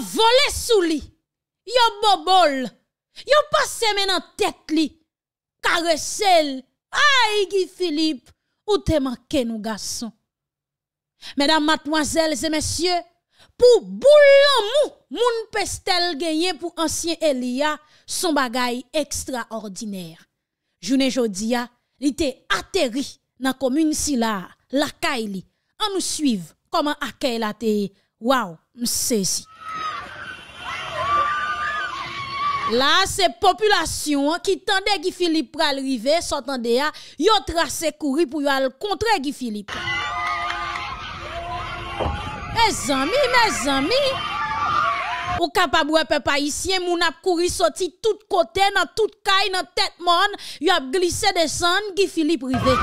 volè sou li, yo bobol, yo pasè men an tèt li, kare sel, a yi ghi filip, ou te man kè nou gasson. Mèdam matmoazèl zè mèsyè, pou boulan mou, moun pestel genye pou ansyen Elia, son bagay ekstra ordiner. Jounè jodi ya, ah, li te atèri nan komoun si la, lakay li, an nou suiv, koman akèy la te, waw, msèzi, La, se populasyon ki tende Gifilip pral rive, sa tende ya, yo trase kouri pou yo al kontre Gifilip. Me zami, me zami! Ou kapabwe pe pa isyen, moun ap kouri soti tout kote, nan tout kay, nan tet mon, yo ap glise desan Gifilip rive.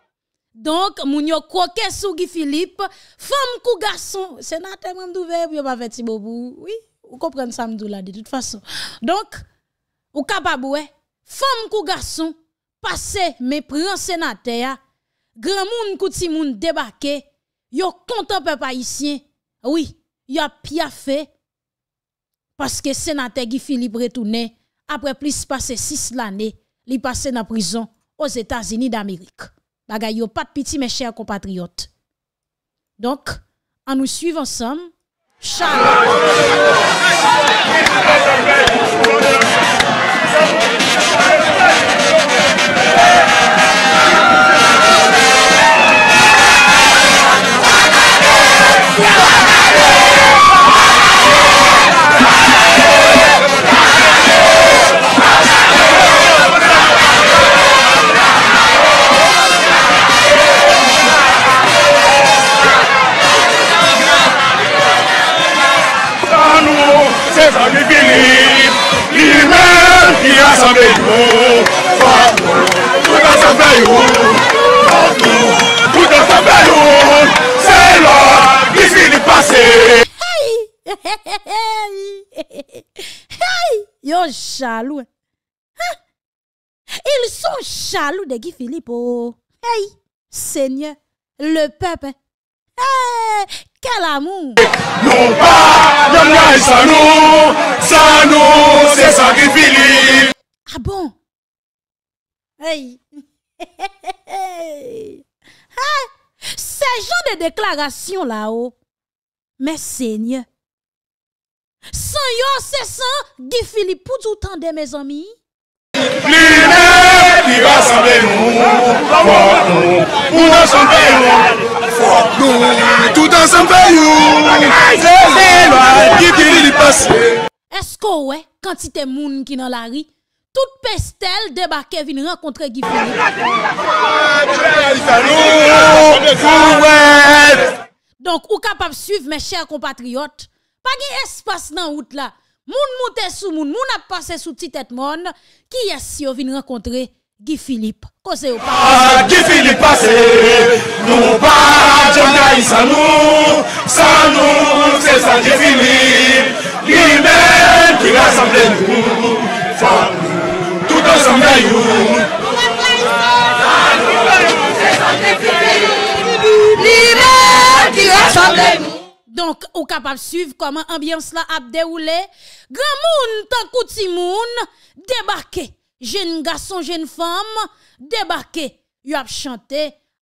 Donc, moun yo croqué sur Guy Philippe, femme kou garçon, sénateur même ne peut pas faire bobou. Oui, vous comprenez ça m'dou de toute façon. Donc, ou capable femme kou garçon, passé, mépris sénateur, grand moun kou ti moun débarqué, yo content peuple haïtien. Oui, yon fait. parce que sénateur Guy Philippe retourné après plus de 6 l'année, il passé dans prison aux États-Unis d'Amérique. Bagay pas de pitié, mes chers compatriotes. Donc, en nous suivant ensemble, Hein. Hein? Ils sont jaloux de Guy Philippe. Oh. Hey, Seigneur, le peuple. Hein. quel amour! Non pas, de a ça nous, ça nous, c'est ça Guy Philippe. Ah bon? Hey. hey. Ah, ces gens de déclaration là-haut. Oh. Mais Seigneur, San yo se san, Gifili pou djoutan de me zami? Esko we, kantite moun ki nan la ri, tout pestel deba Kevin renkontre Gifili? Donk ou kapap suiv me chèr kompatriot? Pa gen espas nan out la, moun moun te sou, moun moun ap pase sou ti tet moun, ki yas yo vin renkontre Gifilip. Ah, Gifilip pase, nou pa djanayi sa nou, sa nou se sa Gifilip, ki men ki asamle nou, fa nou, tout asamle nou. ou kap ap suiv koman ambiyans la ap deroule gran moun tan kouti moun debake jen gason jen fom debake yop chante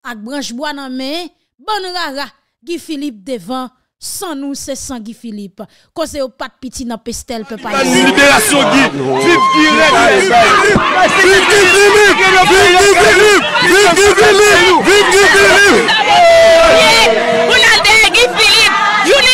ak branjbo nan men bon rara gi filip devan san nou se san gi filip kose yo pat piti nan pestel pepay liberasyon gi vip gil vip gil filip vip gil filip vip gil filip ou la debar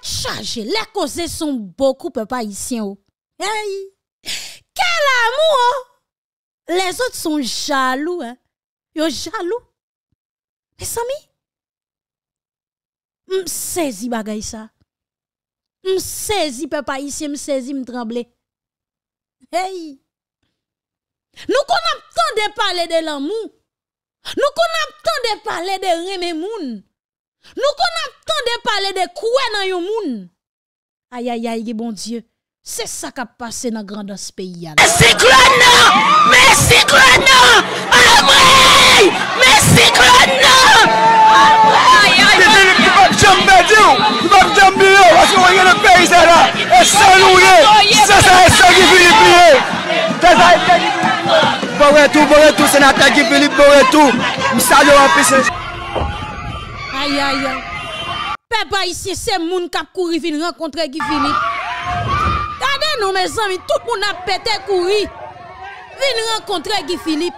tête les causes sont beaucoup papa ici. Oh. Hey! Quel amour! Oh! Les autres sont jaloux. Hein? Yo jaloux. Mes amis, m'saisi bagay ça. M'saisi papa ici, m'saisi me Hey! Nous qu'on temps de parler de l'amour. Nous qu'on tant de parler de l'amour Nou kon anton de pale de kwen nan yon moun Ayayayi bon die Se sa ka pase nan grandans pe yana Mesikron nan Mesikron nan Amre Mesikron nan Amre Mesikron nan Mesikron nan Mesikron nan Mesikron nan Mesikron nan Ayayay, pepa isi se moun kap kouri vin renkontre ki Filip. Tade nou me zanmi, tout moun ap pete kouri, vin renkontre ki Filip.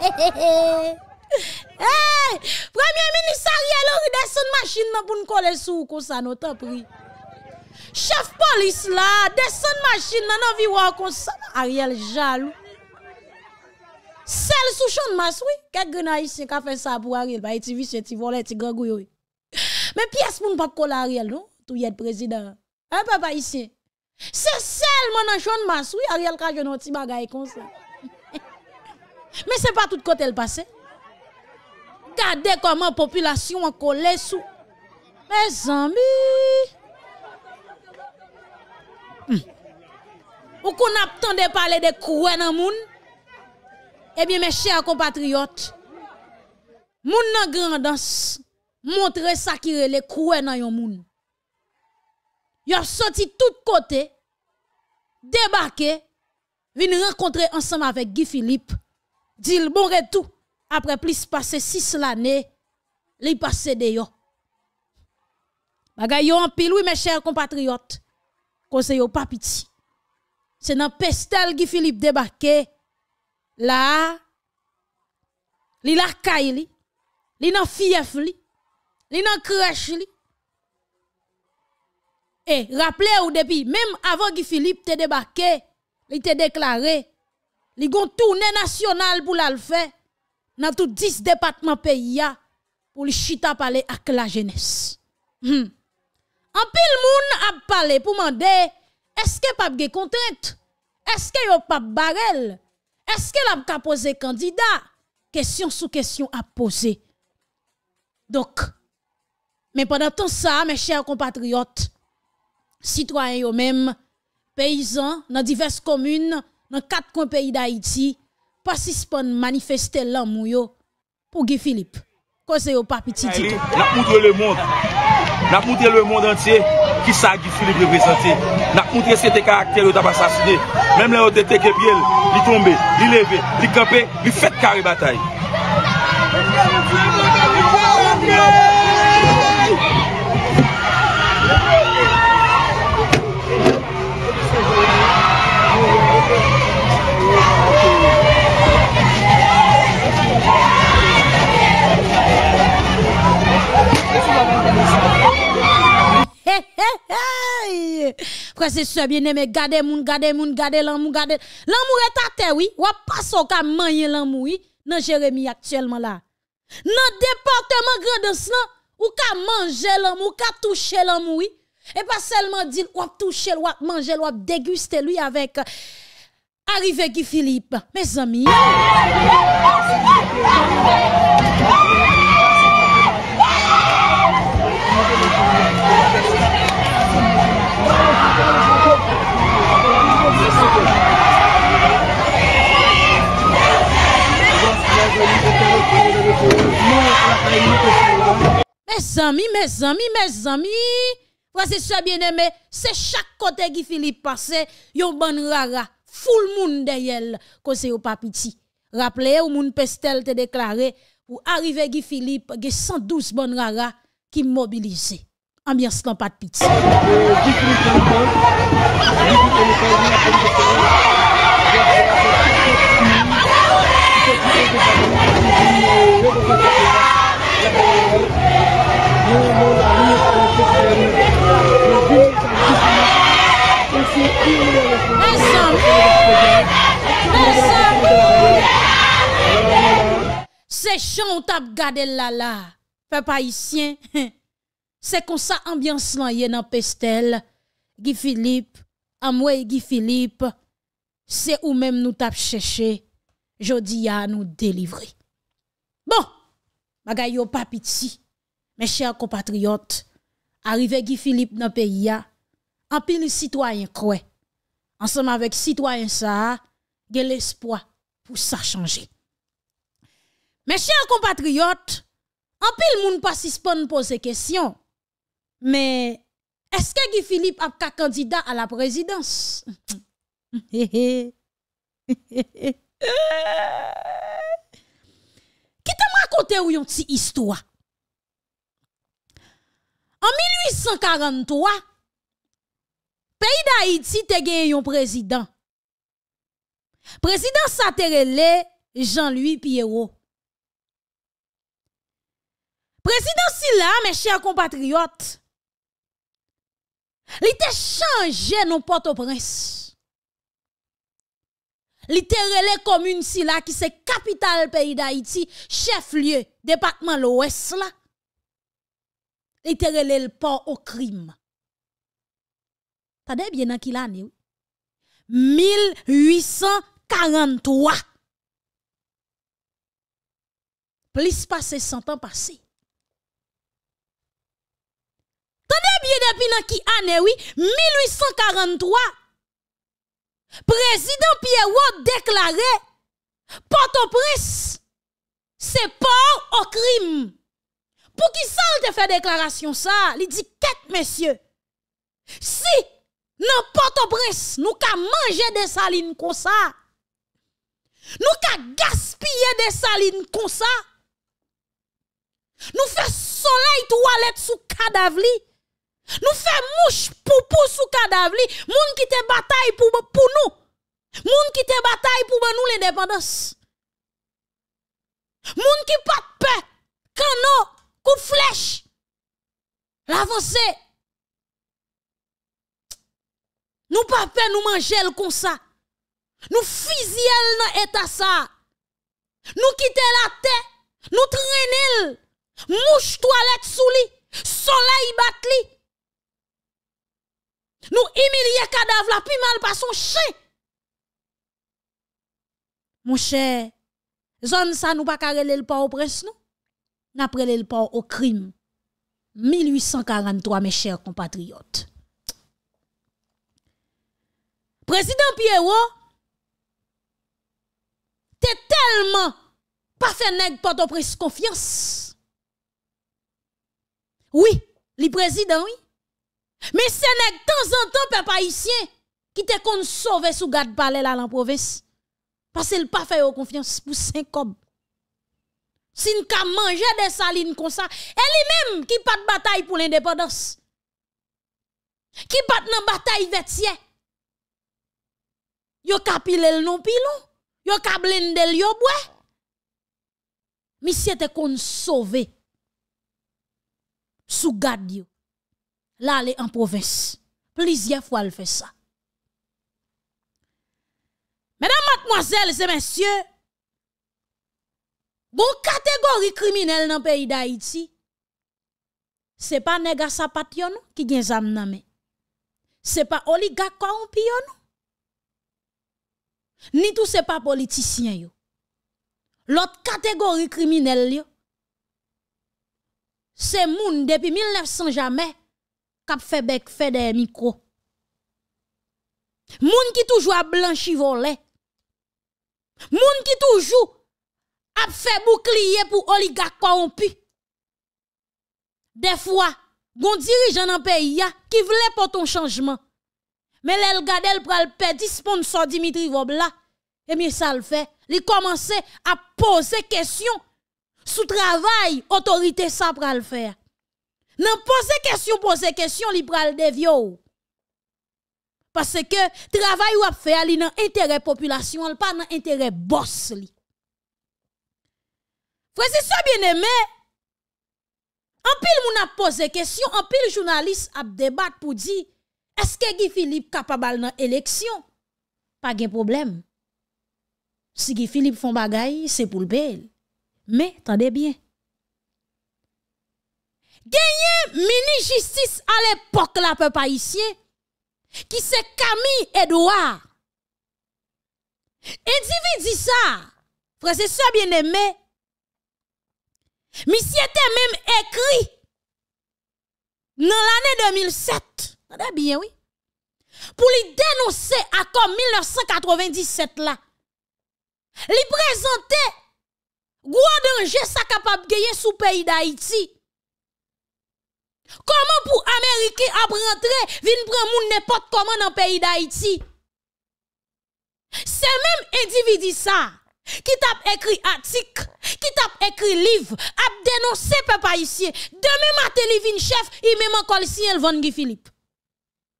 Hey! Premier ministre Ariel ouri desen masjin nan pou nkole sou kon sa notapri. Chef polis la, desen masjin nan an viwa kon sa Ariel jalou. Sèl sou chon mas wè, kèk gè nan isè, kèk fè sa pou a rèl, bè yè ti visè, ti volè, ti gèk wè yò. Mè piès pou nou pa kòl a rèl nou, tou yèd prezidèran. Mè bè pa isè, sèl mè nan chon mas wè, a rèl kèk jè nan ti bagay kon sè. Mè sè pa tout kòtè l'passe. Gade kòman popilasyon wè kòlè sou. Mè zambi. Mè hmm. zambi. Ou kon ap tonde pale de kwen amoun. eh bien mes a compatriotes moun nan grandans montre les le kouè nan yon moun. Yon tous tout kote, débarqué, vin rencontrer ensemble avec Guy Philippe, dil bon retour, après plus passe six l'année li pase passé Bagay en pile, oui mes chers compatriotes, conseillez pas papiti. c'est nan pestel Guy Philippe débarqué là, li la kay li, li nan fief li, li nan crèche Et rappelez vous depuis, même avant que Philippe te débarqué, il te déclaré, il gon tourné national pour la faire dans tout 10 départements pays pour le chita parler avec la jeunesse. Hmm. En pile moun a parlé pour demander est-ce que pas de contrainte? Est-ce que yo pas barrel? Est-ce qu'elle a posé candidat? Question sous question à poser. Donc, mais pendant tout ça, mes chers compatriotes, citoyens eux-mêmes, paysans dans diverses communes, dans quatre coins pays d'Haïti, pas participent manifester l'amour pour Guy Philippe. Cause au pas le monde. Na kontre le moun entye ki sa gifu li brevez entye. Na kontre sete karakter yo taba sasine. Mem le otete kebyel, li tombe, li leve, li kepe, li fet karibatay. Frère, c'est bien-aimé, gardez moun, gardez moun, gardez l'amour, gardez. L'amour est à terre, oui. Ou passe au cas mange l'amour, oui. Dans Jérémy actuellement là. Dans département de là, ou ka manger l'amour, ou ka toucher l'amour, oui. Et pas seulement dire, ou toucher, ou manger, ou déguster lui avec euh, arrivé Guy Philippe. Mes amis. mes amis, mes amis, voici ce bien aimé c'est chaque côté qui Philippe passe, yon bonne rara, le monde yel. kose yon pas Rappelez, ou moun pestel te déclaré, pour arriver qui Philippe, ge 112 bon rara qui mobilise. Ambiance n'a pas de pitié. Sè chan ou tap gade lala Fè pa isyen Sè kon sa ambyans lan yè nan pestel Gifilip Amwe Gifilip Sè ou menm nou tap chèche Jodi ya nou delivre Bon Magay yo papi tsè Mes chers compatriotes, arrivé Guy Philippe dans le pays, en pile citoyen croit. Ensemble avec citoyen ça, il y a l'espoir pour ça changer. Mes chers compatriotes, en pile moun pas suspend poser question. Mais est-ce que Guy Philippe a été candidat à la présidence? Qui t'a raconté une petite histoire? An 1843, peyi da Haiti te gen yon prezident. Prezident sa terele, Jean-Louis Pierrot. Prezident si la, meche a kompatriot, li te chanje nou poto prens. Li terele komyun si la ki se kapital peyi da Haiti, chef liye, departman lo wes la. Il le port au crime. Tade bien dans qui l'année? 1843. Plus passé 100 ans passé. Tade bien depuis dans qui année, oui? 1843. Président Pierrot déclaré Port-au-Prince, c'est port au crime. Pour qui ça te fait déclaration ça? Il dit quête messieurs. Si n'importe port nous ka manger des salines comme ça. Nous ka gaspiller des salines comme ça. Nous fait soleil toilette sous cadavre Nous fait mouche poupou sous cadavre monde qui te bataille pour pour nous. monde qui te bataille pour nous l'indépendance. monde qui pas peur. Quand nous flèche. l'avancer. Nous pas nous manger comme ça. Nous fusillons dans à ça. Nous quitter la terre. Nous traîner Mouche toilette sous lit. Soleil bat lit. Nous humilions cadavre la plus mal par son chien. Mon cher, zone ça nous pas carré le pas au prince après le port au crime. 1843, mes chers compatriotes. Président Pierrot, t'es tellement pas fait nèg porte prise confiance. Oui, le président, oui. Mais c'est de temps en temps, papa haïtien, qui te compte sauver sous garde palais là la province. Parce qu'il pas fait confiance pour 5 hommes. Sin ka manje de salin kon sa. El li menm ki pat batay pou lende pa dos. Ki pat nan batay vetye. Yo ka pile l non pilou. Yo ka blindel yo bwe. Misye te kon sove. Sou gad yo. La le anpoves. Plizye fwa l fe sa. Menan matmoazel se mensyen. Bon kategori kriminel nan peyi da iti, se pa nega sapat yon nou ki gen zam namen. Se pa oligak kwa yon piyon nou. Ni tou se pa politisyen yon. Lot kategori kriminel yon, se moun depi 1900 jamen, kap febek fe de mikro. Moun ki toujou a blanchi volè. Moun ki toujou, a fait bouclier pour oligarque corrompu. Des fois, gon dirigeant dans pays qui voulait pour ton changement. Mais l'el gade le pral sponsor Dimitri Vobla. Et bien ça le fait. Il commence à poser question sous travail autorité ça pral faire. Non poser question poser question li pral devio. Parce que travail ou a fait li nan intérêt population, pas nan intérêt boss Fwese sou bien eme, anpil moun ap pose kesyon, anpil jounalist ap debat pou di, eske gi Filip kapabal nan eleksyon? Pa gen problem. Si gi Filip fon bagay, se pou lbel. Me, tande bien. Genyen mini-justis al epok la pe pa isye, ki se Kami Edouard. Edi vi di sa, fwese sou bien eme, mi si ete menm ekri nan l ane 2007 pou li denose akom 1997 la li prezante gwa denje sa kapap geye sou peyi da iti koman pou Amerike ap rentre vin pran moun nepot koman nan peyi da iti se menm edi vidi sa qui tape écrit article, qui tape écrit livre, a dénoncé papa ici. Demain matin, il vient chef, il même encore ici, il vend Guy Philippe.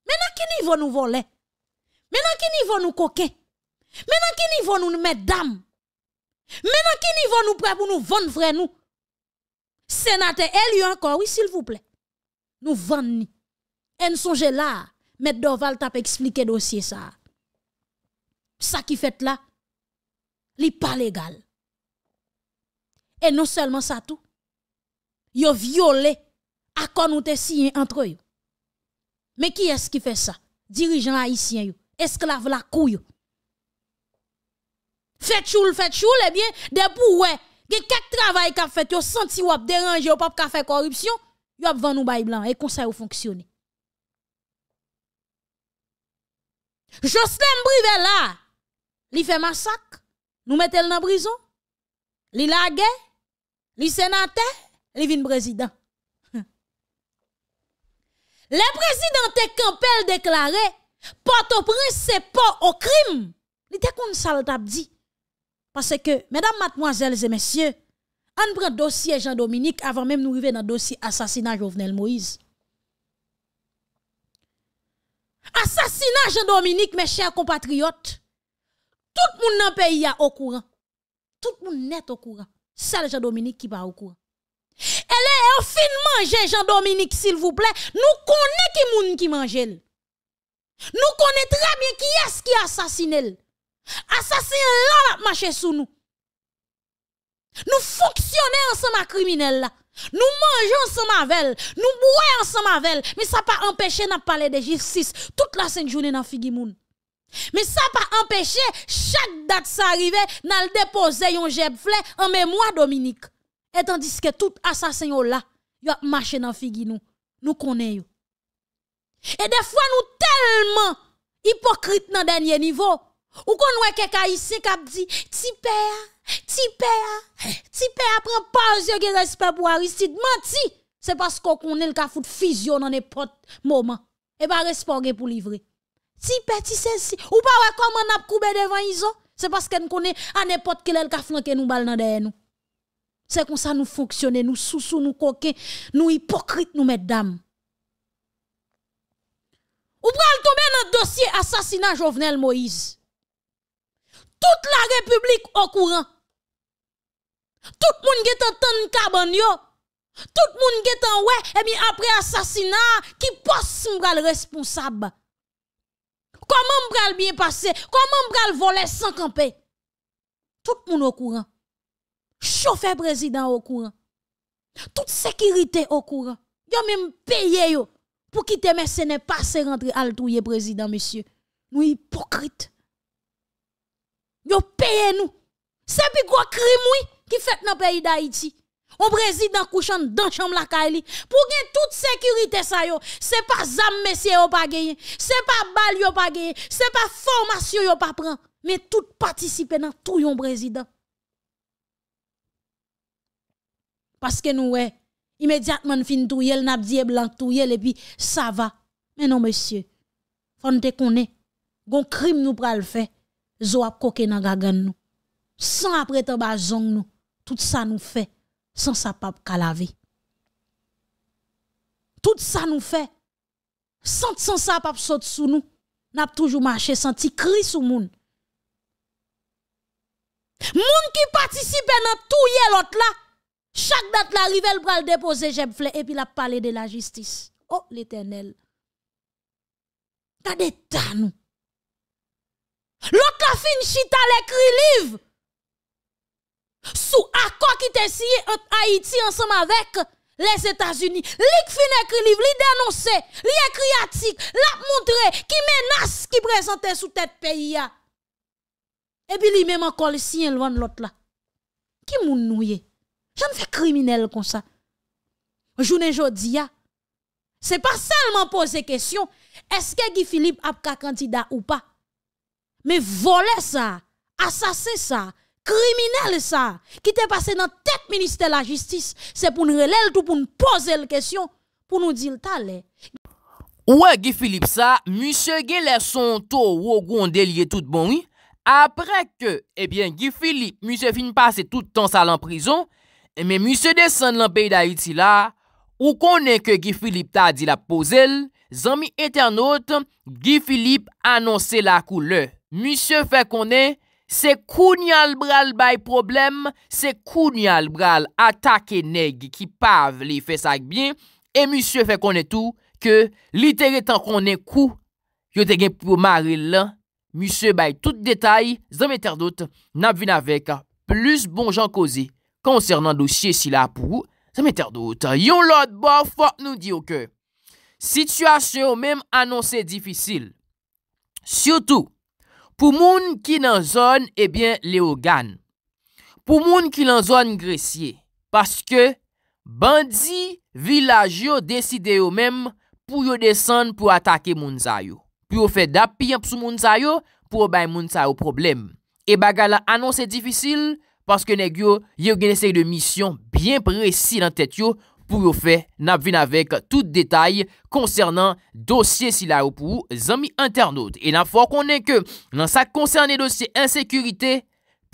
Maintenant, qui va nous voler? Maintenant, qui va nous coquer? Maintenant, qui va nous mettre dame? Maintenant, qui va nous prêter pour nous vendre vrai nous? Sénateur élu encore, oui, s'il vous plaît. Nous vendons. En songe là, M. Dorval t'a expliqué dossier ça. Ça qui fait là, n'est pas légal. Et non seulement ça tout, a violé accord nous te signé entre eux. Mais qui est-ce qui fait ça? Dirigeant haïtien yo, esclave la couille. Fait choule, fait choule, eh bien, des ouais gen quelques travail qu'a fait, yo senti ou ap déranger, ou pas ka fait corruption, yo a vendu nous bail blanc, et conseil ou fonctionne. Jocelyn Brivella, là, li fait massacre nous mettons dans prison. Li lagué, li sénateur, li vin président. Le président te campel déclaré, Port-au-Prince c'est pas au crime. Il te kon dit. Parce que, mesdames, mademoiselles et messieurs, on prend dossier Jean-Dominique avant même nous arriver dans dossier assassinat Jovenel Moïse. Assassinat Jean-Dominique, mes chers compatriotes. Tout le monde dans le pays est au courant. Tout le monde est au courant. C'est Jean-Dominique qui va au courant. Elle est enfin manger Jean-Dominique, s'il vous plaît. Nous connaissons qui monde qui mange. Nous connaissons très bien qui est-ce qui assassine. Assassin là, la sous nous. Nous fonctionnons ensemble avec criminel là. Nous mangeons ensemble avec Nous bouons ensemble avec Mais ça pas empêché de parler de justice toute la sainte journée dans Figimoun. Mais ça pas empêché, chaque date ça dans le déposé un jeb en mémoire Dominique. Et tandis que tout assassin là, a marché dans figi nous, nous connaissons. Et des fois nous tellement hypocrites dans dernier niveau. Ou qu'on voit quelqu'un ici qui dit ti père, ti père, ti père prend pas respect pour Aristide C'est parce qu'on connaît le ka de fusion dans n'importe moment. Et pas respect pour livrer. Si petit ceci. Ou pas ouais comment a coupé devant ils C'est parce qu'on connaît à n'importe quel ka que nous balle dans derrière nous. C'est comme ça nous fonctionner, nous sous nous coquins, nous hypocrites nous mesdames. Ou pral tomber dans dossier assassinat Jovenel Moïse. Toute la République au courant. Tout le monde qui entend caban yo. Tout le monde qui est en ouais, et bien après assassinat, qui pense le responsable? Comment m'bral bien passer Comment m'bral voler sans camper? Tout le monde au courant. Chauffeur président au courant. Toute sécurité au courant. Yo même payé yo pour quitter pas passer rentrer à le président monsieur. Nous hypocrites. Yo payé nous. C'est plus gros crime oui qui fait dans le pays d'Haïti au président couchant dans chambre la pour que toute sécurité ça yo c'est pas zam messieurs yo pas gagné c'est pas balle yo pas gagné c'est pas formation yo pas prend mais tout participer dans tout yon président parce que nous ouais immédiatement fin tout yel n'a dit blanc tout yel et puis ça va mais non monsieur faut nous te connait gon crime nous pral faire zo ap koke nan gagan nous sans après t'en nous tout ça nous fait San sa pap kalave. Tout sa nou fe. San sa pap sot sou nou. Nap toujou manche. San ti kri sou moun. Moun ki patisipe nan touye lot la. Chak dat la rivel pral depose jeb fle. Epi la pale de la jistis. Oh l'Eternel. Ta de tanou. Lot la fin chita le kri liv. sous accord qui était signé entre Haïti ensemble avec les États-Unis. Lik fin écrit livre, li dénoncé, li écrit article, la montré qui menace qui présentait sous tête pays Et puis lui même encore si loin de l'autre là. Qui moun nouye? J'en fais criminel comme ça. Journée jodia. C'est pas seulement poser question, est-ce que Guy Philippe a candidat ou pas? Mais voler ça, assassiner ça, Kriminel sa, ki te pase nan tet ministè la jistis, se pou nou relel tou pou nou pose l kèsyon, pou nou dil talè. Ouè, Gifilip sa, mwishè gè lè son to wò goun delye tout bon y, apre ke, ebyen, eh Gifilip mwishè fin pase tout tan sal an prizon, eh mwishè desen l an pey da iti la, ou konè ke Gifilip ta di la pose l, zanmi eternote, Gifilip anonsè la koule. Mwishè fè konè, Se koun yal bral bay problem, se koun yal bral atake neg, ki pav li fesak bien, e monsye fe konen tou, ke literi tan konen kou, yo te gen pou maril la, monsye bay tout detay, zan mèter dout, nap vin avek, plus bon jan kozi, konsernan dosye si la pou, zan mèter dout, yon lot bo fok nou diyo ke, situasyon menm anonsen difisil, syoutou, Pou moun ki nan zon, ebyen le o gan. Pou moun ki nan zon gresye, paske bandi vilaj yo deside yo menm pou yo desen pou atake moun zay yo. Pou yo fe dap pi ap sou moun zay yo pou yo bay moun zay yo problem. E baga la anon se difisil, paske neg yo yo genesey de misyon byen presi nan tet yo moun. Pou yo fe, nap vin avek tout detay konsernan dosye si la ou pou zanmi internaut. E nan fwa konen ke, nan sa konsernan dosye insekurite,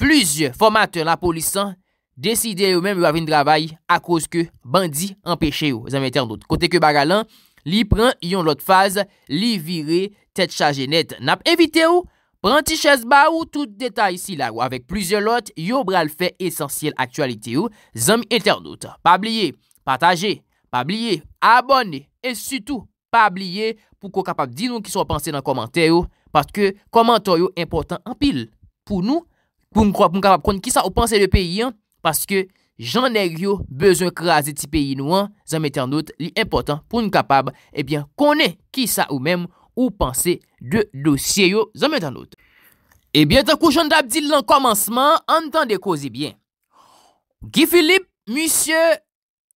pluzy format la polisan deside yo men yo avin drabay akouz ke bandi empeshe yo zanmi internaut. Kote ke bagalan, li pren yon lot faz, li vire tet chaje net. Nap evite yo, pranti ches ba ou tout detay si la ou avek pluzy lot yo bral fe esensyel aktualite yo zanmi internaut. Pa bliye, Pataje, pabliye, abone, e sütou pabliye pou kon kapab di nou ki sa ou panse nan komantè yo. Patke komantè yo impotant an pil. Pou nou, pou mkwa pou mkapab kon ki sa ou panse de peyi an. Patke jan neg yo bezon krasi ti peyi nou an, zan metan not, li impotant pou mkapab. Ebyen, konen ki sa ou mem ou panse de dosye yo, zan metan not. Ebyen, takou jan dabdi lan komansman, antande kozi byen. Ki Filip, misye...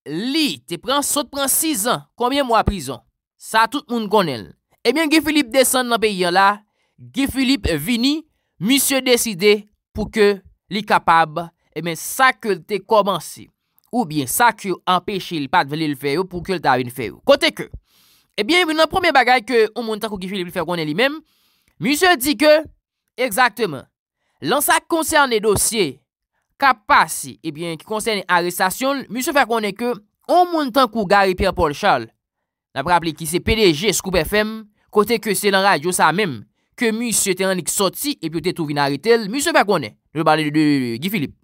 Li te pren, sot pren 6 an, koumyen mwa prizon? Sa tout moun konel. Ebyen, eh Gifilip desen nan peyi an la, Gifilip vini, misyo deside pou ke li kapab, ebyen, eh sa ke te komansi. Ou byen, sa ke empeshi li pat veli li feyo pou ke li ta avin feyo. Kote ke, ebyen, moun nan pwome bagay ke ou moun tan kou Gifilip li feyo konel li men, misyo di ke, eksakteman, lan sa koncerni dosye, kapasi, ebyen, eh ki konsen an restasyon, mi se fè konè ke, an moun tan kou gari Père Paul Charles, nan praplè ki se PDG Scoop FM, kote ke se lan radyo sa mèm, ke mi se tè an li ki soti, epi yo te touvi nan retel, mi se fè konè, nou balè de Guy Philippe,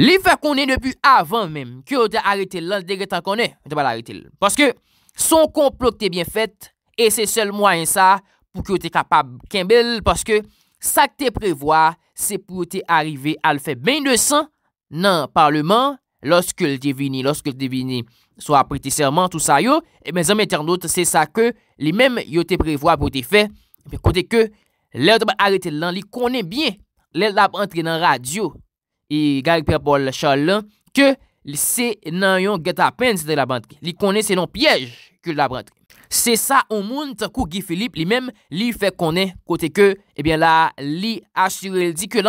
li fè konè depi avan mèm, ki yo te retel lan degè tan konè, mi te balè retel, paske, son konplok te bie fèt, e se sel mwen sa, pou ki yo te kapab Kembel, paske, sa k te prevoa, se pou te arive al fè bèy de san, nan parleman, loske l te vini, loske l te vini, sou apreti serman, tout sa yo, e ben zanm eternot, se sa ke, li menm yo te prevoa, pou te fe, kote ke, lèl daba arete lan, li konen bien, lèl daba antre nan radio, e garek pe bol chal lan, ke, li se nan yon geta pen, se dèl daba antre, li konen se non pyej, ke lèl daba antre, se sa, ou moun, takou Gi Philippe, li menm, li fe konen, kote ke, e ben la, li asyre, li di ke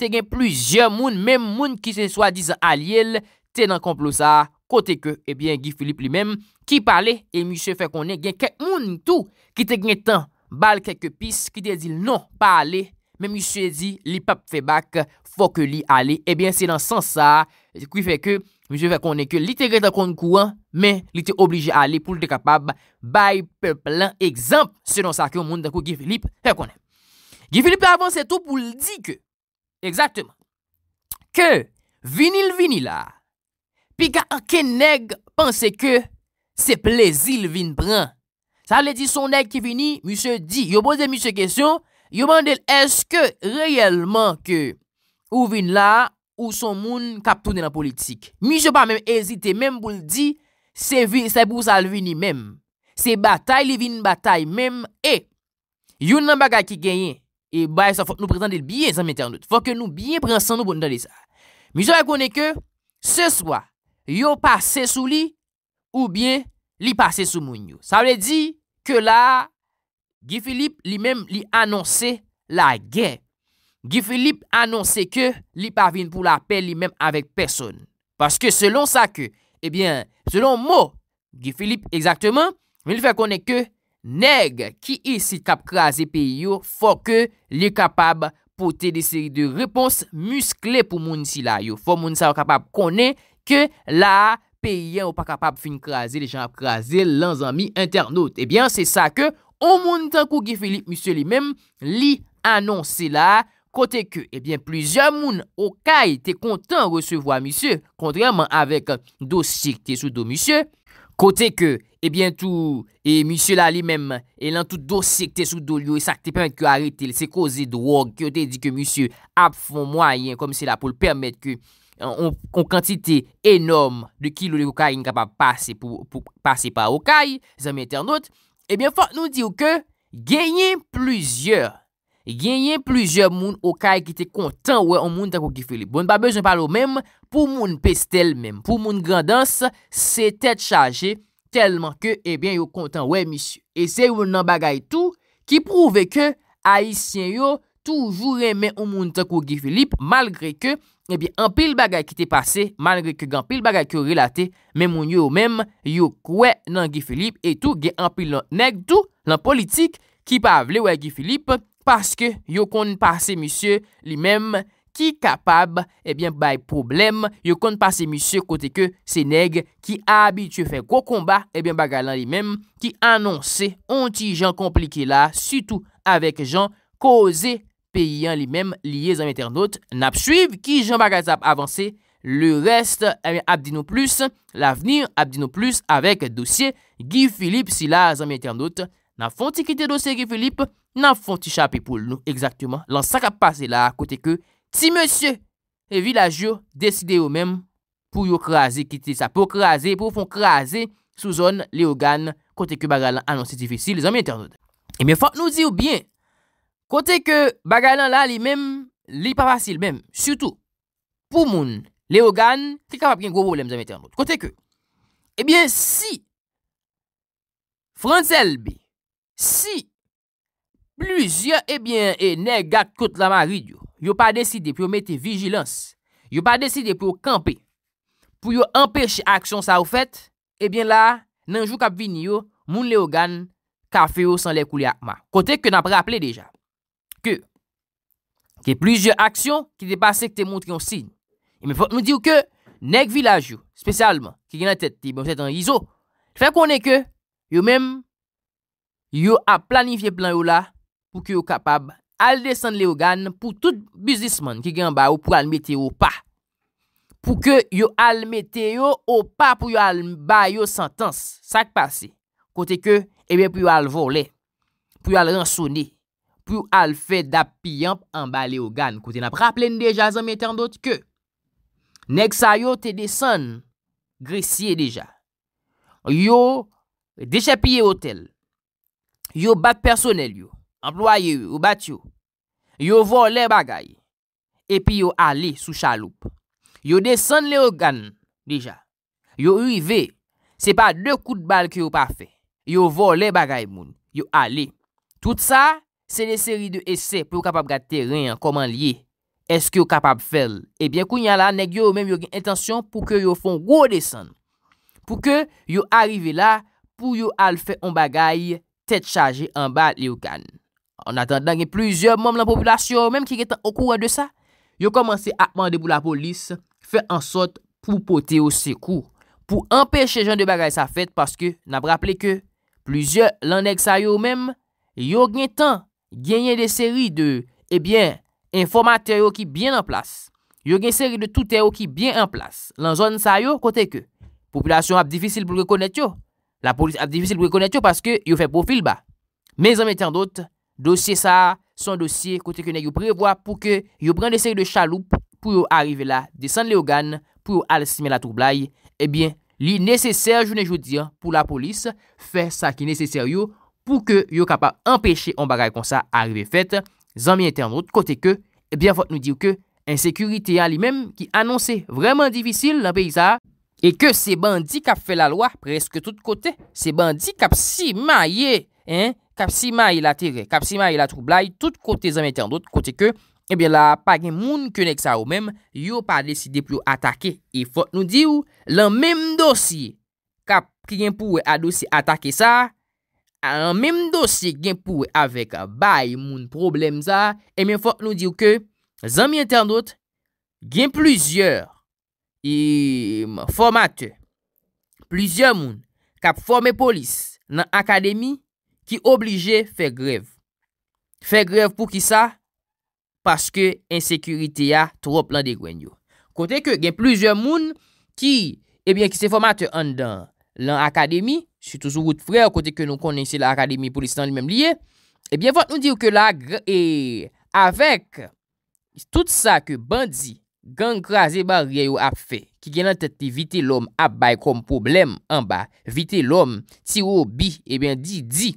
te gen plujer moun, men moun ki se swa dizan aliyel, te nan komplo sa, kote ke, ebyen, eh Gifilip li men, ki pale, e Mishwe Fekone gen kek moun nitu, ki te gen tan, bal keke pis, ki te di non pale, men Mishwe di, li pap febak, fok li ale, ebyen, se nan sansa, kwi feke, Mishwe Fekone ke, li te gen takon kouan, men, li te oblije ale, pou li te kapab, bay pe plan, ekzamp, se nan sa ke, moun, tako Gifilip, Fekone. Gifil Exactement, ke vinil vinila, pi ka anke neg pense ke se plezil vin pran. Sa le di son neg ki vini, mi se di, yo pose mi se kesyon, yo mandel eske reyelman ke ou vinila ou son moun kap toune nan politik. Mi se pa men ezite menm pou l di, se pou sal vini menm, se batay li vin batay menm, e, yon nan baga ki genyen. E bay sa fòk nou prezande l biye zanmèter nou. Fòk nou biye prezande nou bon nan lè sa. Mè jò fè konè kè se swa yon pase sou li ou biye li pase sou moun yo. Sa wè di kè la Gifilip li mèm li anonsè la gen. Gifilip anonsè kè li pavine pou la pe li mèm avèk person. Paske selon sa kè, ebyen, eh selon mò Gifilip exaktèman, mè jò fè konè kè. Neg ki isi kap kraze pe yo fò ke li kapab pote de seri de repons muskle pou moun si la yo. Fò moun sa wakapab kone ke la peyen wapakapab fin kraze le jan ap kraze lansanmi internaut. Ebyen eh se sa ke o moun tankou ki felip mousse li menm li anonsi la kote ke ebyen eh plujan moun okay te kontan resevo a mousse. Kontreman avek do sik te sou do mousse. Kote ke, e eh bientou, e monsye la li mem, e lan tout eh, eh, dosi ekte sou dolyo, e sakte pen ke arete, se koze drog, ke ote di ke monsye ap fon mwayen kom se la pou lpermet ke, kon kantite enom de kilo de hokai in kapap pase pou pase pa hokai, zanmye ternot, e bientou fote nou di ou ke, genye pluzyeur. gen yon plizye moun okay e ki te kontan wè an moun tanko Gifilip. Bon, ba bezon palo mèm pou moun pestel mèm. Pou moun grandans se tet chaje telman ke ebyen eh yo kontan wè misyu. E se yon nan bagay tou ki prouve ke aisyen yo toujou remen an moun tanko Gifilip malgre ke ebyen eh an pil bagay ki te pase, malgre ke gen an pil bagay ki yo relate, men moun yo mèm yo kwe nan Gifilip etou gen an pil nan neg tou nan politik ki pa avle wè Gifilip. Paske yo konn pase misye li menm ki kapab ebyen eh bay problem. Yo konn pase misye kote ke Seneg ki abitye fe kou komba ebyen eh bagalan li menm. Ki anonsen anti jan komplike la, sütou avek jan koze peyan li menm liye zanmye ternot. Napsuiv ki jan bagalan ap avanse, le rest eh abdino plus. Lavnir abdino plus avek dosye Guy Philippe si la zanmye ternot. nan fon ti kite dosye ki Filip, nan fon ti chapi pou l nou, lansak ap pase la, kote ke ti monsye, e vilaj yo, deside yo men, pou yo kreaze kite sa, pou kreaze, pou fon kreaze, sou zon le ogan, kote ke bagalan anonsi difisil, zan mi internet. E eh mi fok nou zi ou bien, kote ke bagalan la li men, li pa fasil men, suto, pou moun, le ogan, ki kapap gen gwo bolem zan mi internet. Kote ke, e bien si, fransel bi, Si pluzyon ebyen e negak kote la marid yo, yo pa deside pou yo mette vigilans, yo pa deside pou yo kampe, pou yo empèche aksyon sa ou fèt, ebyen la nanjou kapvini yo, moun le ogan, kafe yo san lèk ou lèk ma. Kote kè nan preaple deja, kè kè pluzyon aksyon ki te pase kè te montre yon sin. E mi fòt mou diyo kè neg vilaj yo, spesyalman, ki genan tèt, ti bon tèt an yizo, fè konè kè yo mèm Yo a planifiye plan yo la pou ki yo kapab al desan le o gan pou tout bizisman ki gen ba ou pou al meteo ou pa. Pou ke yo al meteo ou pa pou yo al ba yo santans sak pase. Kote ke ebe eh pou yo al vole, pou yo al ransone, pou yo al fe da piyamp an ba le o gan. Kote na praple n dejan zan meteo an doti ke. Nek sa yo te desan gresye deja. Yo deche piye otel. Yo bat personel yo, employe yo, yo bat yo, yo vo le bagay, epi yo ali sou chaloup. Yo desen le o gan, yo uive, se pa de kout bal ki yo pa fe, yo vo le bagay moun, yo ali. Tout sa, se ne seri de ese pou yo kapab gate rin, koman liye, eske yo kapab fel. Ebyen kou nyalan, nek yo ou men yo gen intasyon pou ke yo fon go desen, pou ke yo arrive la, pou yo al fe on bagay, tèd chaje an ba li ou kan. An atan dan gen plizye mom lan popilasyon ou menm ki gen tan okouran de sa, eh yo komanse akman debou la polis fe ansot pou pote ou sekou pou empèche jan de bagay sa fèt paske nan braple ke plizye lan neg sa yo ou menm yo gen tan genyen de seri de, ebyen, informatèyo ki bien an plas. Yo gen seri de toutèyo ki bien an plas lan zon sa yo kote ke popilasyon ap difisil pou rekonèt yo La polis a difisil pou ekonet yo paske yo fe profil ba. Me zanmite an dot, dosye sa, son dosye, kote kene yo prevoa pou ke yo pren de seri de chaloupe pou yo arrive la, desen le ogan, pou yo alesime la troublai, e eh bien, li neseser jounen joudian pou la polis, fe sa ki neseser yo pou ke yo kapap empeshe on bagay kon sa arive fet. Zanmite an dot, kote ke, e eh bien, fote nou dir ke, ensekurite a li menm ki anonse vreman difisil la pey sa a, E ke se bandi kap fe la lwa, preske tout kote, se bandi kap si maye, kap si maye la tere, kap si maye la troublai, e tout kote zami internet, kote ke, ebyen eh la pa gen moun konek sa ou menm, yo pa deside pou yo atake. E fote nou di ou, lan menm dosi, kap ki gen pou we a dosi atake sa, an menm dosi gen pou we avek bay moun problem za, e eh menm fote nou di ou ke, zami internet, gen pluzyor. E, formate plizye moun kap forme polis nan akademi ki oblije fe grev fe grev pou ki sa paske insekurite ya trop lan de gwen yo konten ke gen plizye moun ki se formate an dan lan akademi sou touzou gout frek konten ke nou konen se la akademi polis nan li men liye e bien vant nou dir ke la e, avek tout sa ke bandzi Gan graze ba rye yo ap fe, ki gen an tete vite lom ap bay kom problem an ba, vite lom, si wo bi, ebyen di, di,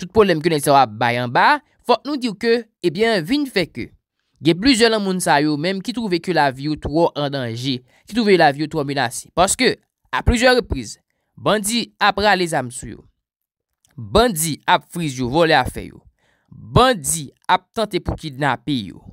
tout polem kene se wap bay an ba, fok nou dir ke, ebyen vin fe ke. Ge blize lan moun sa yo menm ki truve ke la vi yo tro an danje, ki truve la vi yo tro minase. Paske, a plize reprize, bandi ap rale zamsu yo, bandi ap friz yo vole a fe yo, bandi ap tante pou kidnap yo.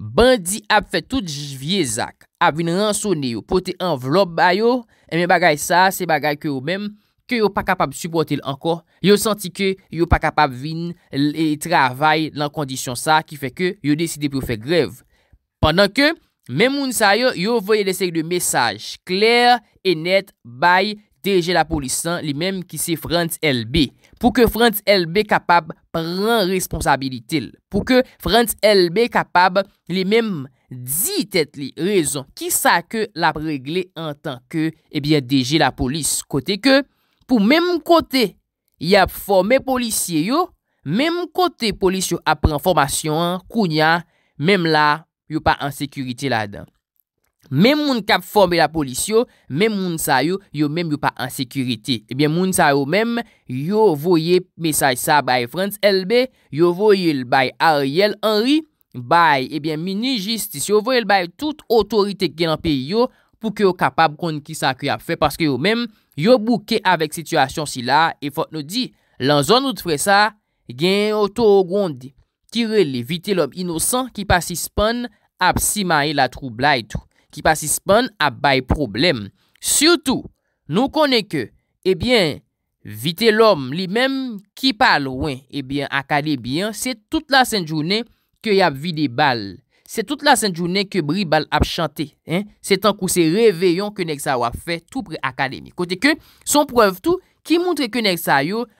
Bandi ap fe tout jivye zak, ap vin ransone yo pote envelop bayo, eme bagay sa, se bagay ke yo mem, ke yo pa kapab subwote l anko, yo santi ke yo pa kapab vin e travay lan kondisyon sa ki fe ke yo deside pou fe grev. Pendan ke, men moun sa yo, yo voye lesek de mesaj kler e net baye Deje la polisan li menm ki se Frantz LB pou ke Frantz LB kapab pren responsabilitil. Pou ke Frantz LB kapab li menm ditet li rezon ki sa ke la pregle en tanke deje la polis. Kote ke pou menm kote y ap forme polisye yo, menm kote polis yo ap pren formasyon, kounya, menm la yo pa an sekurite la denk. Men moun kap fombe la polis yo, men moun sa yo, yo menm yo pa an sekurite. Ebyen moun sa yo menm, yo voye mesaj sa bay France LB, yo voye l bay Ariel Henry, bay ebyen eh mini justice, yo voye l bay tout otorite gen an peyo pou ke yo kapab kon ki sa ki a fe. Ebyen moun sa yo menm, yo bouke avek situasyon si la, e fote nou di, lan zon nou te fwe sa, gen otor o gondi, ki relevite l ob inosan ki pasi span ap si maye la troubla etou. ki pa sispan ap bay problem. Surtou, nou konen ke, ebyen, eh vite lom li mem ki pal wè, ebyen eh akadebyen, se tout la sen jounen ke yap vide bal. Se tout la sen jounen ke bri bal ap chante. Se tankou se reveyon ke neksa wap fe tout pre akadebyen. Kote ke, son preuve tou, ki moun tre ke neksa yo,